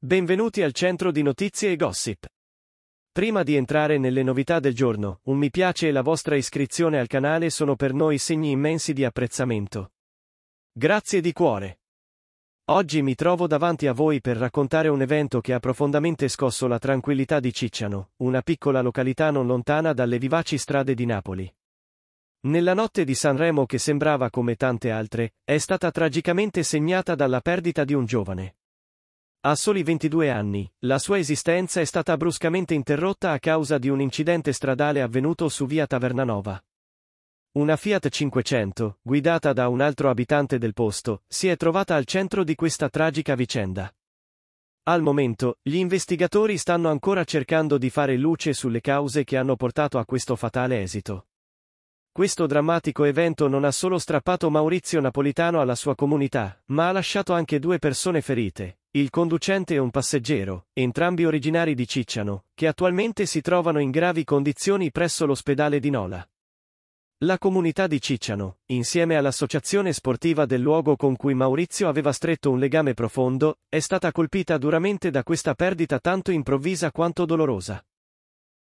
Benvenuti al centro di notizie e gossip. Prima di entrare nelle novità del giorno, un mi piace e la vostra iscrizione al canale sono per noi segni immensi di apprezzamento. Grazie di cuore. Oggi mi trovo davanti a voi per raccontare un evento che ha profondamente scosso la tranquillità di Cicciano, una piccola località non lontana dalle vivaci strade di Napoli. Nella notte di Sanremo che sembrava come tante altre, è stata tragicamente segnata dalla perdita di un giovane. A soli 22 anni, la sua esistenza è stata bruscamente interrotta a causa di un incidente stradale avvenuto su via Tavernanova. Una Fiat 500, guidata da un altro abitante del posto, si è trovata al centro di questa tragica vicenda. Al momento, gli investigatori stanno ancora cercando di fare luce sulle cause che hanno portato a questo fatale esito. Questo drammatico evento non ha solo strappato Maurizio Napolitano alla sua comunità, ma ha lasciato anche due persone ferite, il conducente e un passeggero, entrambi originari di Cicciano, che attualmente si trovano in gravi condizioni presso l'ospedale di Nola. La comunità di Cicciano, insieme all'associazione sportiva del luogo con cui Maurizio aveva stretto un legame profondo, è stata colpita duramente da questa perdita tanto improvvisa quanto dolorosa.